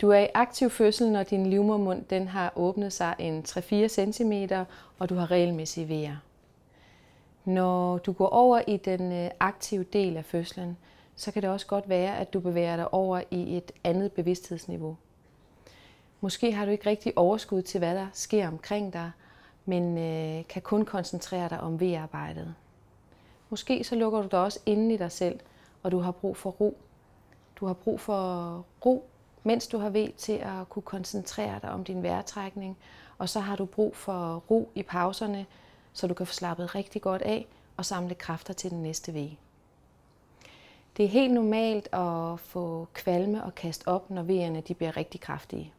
Du er i aktiv fødsel, når din livmormund den har åbnet sig en 3-4 cm, og du har regelmæssig vejr. Når du går over i den øh, aktive del af fødslen, så kan det også godt være, at du bevæger dig over i et andet bevidsthedsniveau. Måske har du ikke rigtig overskud til, hvad der sker omkring dig, men øh, kan kun koncentrere dig om vejarbejdet. Måske så lukker du dig også inde i dig selv, og du har brug for ro. Du har brug for ro mens du har ved til at kunne koncentrere dig om din vejrtrækning. Og så har du brug for ro i pauserne, så du kan få slappet rigtig godt af og samle kræfter til den næste V. Det er helt normalt at få kvalme og kast op, når V'erne de bliver rigtig kraftige.